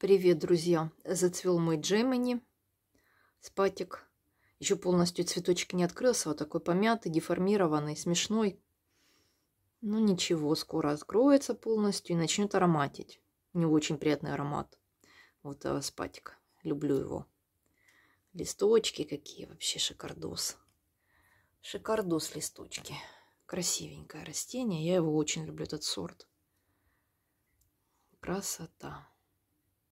Привет, друзья! Зацвел мой Джемини. Спатик. Еще полностью цветочки не открылся. Вот такой помятый, деформированный, смешной. Ну ничего, скоро откроется полностью и начнет ароматить. У него очень приятный аромат. Вот а, спатик. Люблю его. Листочки какие вообще шикардос. Шикардос листочки. Красивенькое растение. Я его очень люблю, этот сорт. Красота.